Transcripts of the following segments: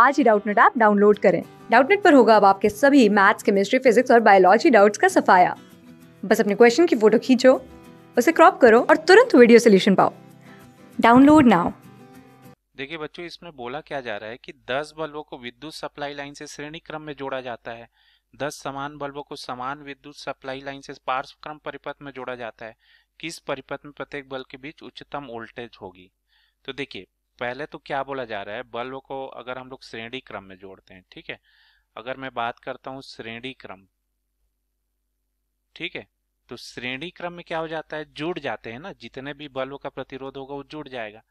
आज ही Doubtnut app download करें डाउटनेट पर होगा अब आपके सभी मैथ्स केमिस्ट्री फिजिक्स और बायोलॉजी डाउट्स का सफाया बस अपने क्वेश्चन की फोटो खींचो उसे क्रॉप करो और तुरंत वीडियो सोल्यूशन पाओ डाउनलोड नाउ देखिए बच्चों इसमें बोला क्या जा रहा है कि 10 बल्बों को विद्युत सप्लाई लाइन से श्रेणी क्रम में जोड़ा जाता है 10 समान बल्बों को समान विद्युत सप्लाई लाइन से पार्श्व क्रम परिपथ में जोड़ा जाता है किस परिपथ में प्रत्येक बल्ब के बीच उच्चतम वोल्टेज होगी तो देखिए पहले तो क्या बोला जा रहा है बल्ब को अगर हम लोग श्रेणी क्रम में जोड़ते हैं ठीक है अगर मैं बात करता हूं श्रेणी क्रम ठीक है तो श्रेणी क्रम में क्या हो जाता है जुड़ जाते हैं ना जितने भी बल्ब का प्रतिरोध होगा वो जुड़ जाएगा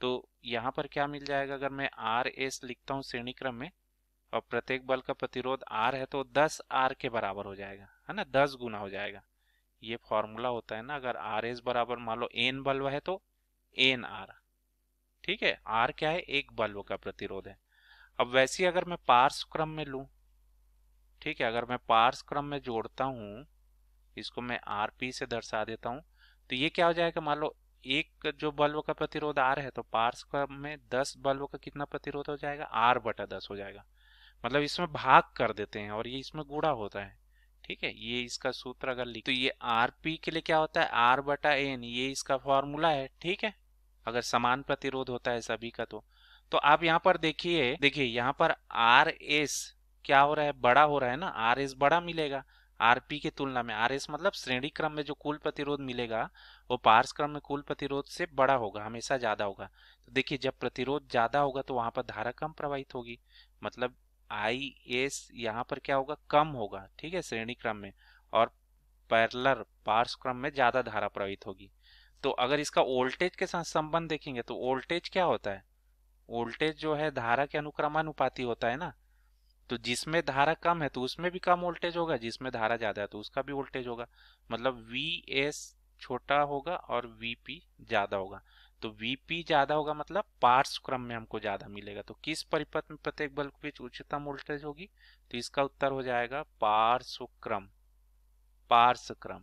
तो यहाँ पर क्या मिल जाएगा अगर मैं आर एस लिखता हूँ श्रेणी क्रम में और प्रत्येक बल का प्रतिरोध आर है तो दस आर के बराबर हो जाएगा है ना दस गुना हो जाएगा ये फॉर्मूला होता है ना अगर आर एस बराबर मान लो एन बल्ब है तो एन आर ठीक है आर क्या है एक बल्ब का प्रतिरोध है अब वैसे ही अगर मैं पार्स क्रम में लू ठीक है अगर मैं पार्स क्रम में जोड़ता हूं इसको मैं आर पी से दर्शा देता हूं तो ये क्या हो जाएगा मान लो एक जो बल्ब का प्रतिरोध आर है तो पार्स क्रम में दस बल्ब का कितना प्रतिरोध हो जाएगा आर बटा दस हो जाएगा मतलब इसमें भाग कर देते हैं और ये इसमें गुड़ा होता है ठीक है ये इसका सूत्र अगर लिख तो ये आर पी के लिए क्या होता है आर बटा एन ये इसका फॉर्मूला है ठीक है अगर समान प्रतिरोध होता है सभी का तो तो आप यहाँ पर देखिए देखिए यहाँ पर आर एस क्या हो रहा है बड़ा हो रहा है ना आर एस बड़ा मिलेगा आरपी के तुलना में आर एस मतलब श्रेणी क्रम में जो कुल प्रतिरोध मिलेगा वो पार्स क्रम में कुल प्रतिरोध से बड़ा होगा हमेशा ज्यादा होगा तो देखिए जब प्रतिरोध ज्यादा होगा तो वहां पर धारा कम प्रवाहित होगी मतलब आई एस यहाँ पर क्या होगा कम होगा ठीक है श्रेणी क्रम में और पैरलर पार्स क्रम में ज्यादा धारा प्रवाहित होगी तो अगर इसका वोल्टेज के साथ संबंध देखेंगे तो वोल्टेज क्या होता है वोल्टेज जो है धारा के अनुक्रमानुपाती होता है ना तो जिसमें धारा कम है तो उसमें भी कम वोल्टेज होगा जिसमें धारा ज्यादा है तो उसका भी वोल्टेज होगा मतलब वी एस छोटा होगा और वी ज्यादा होगा तो वीपी ज्यादा होगा मतलब पार्श्व क्रम में हमको ज्यादा मिलेगा तो किस परिपथ में प्रत्येक बल्ब के बीच उच्चतम वोल्टेज होगी तो इसका उत्तर हो जाएगा पार्श्व क्रम पार्श क्रम